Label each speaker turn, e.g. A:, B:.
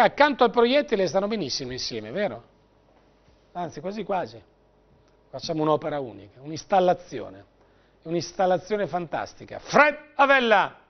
A: accanto al proiettile stanno benissimo insieme, vero? Anzi, quasi quasi. Facciamo un'opera unica, un'installazione, un'installazione fantastica. Fred
B: Avella!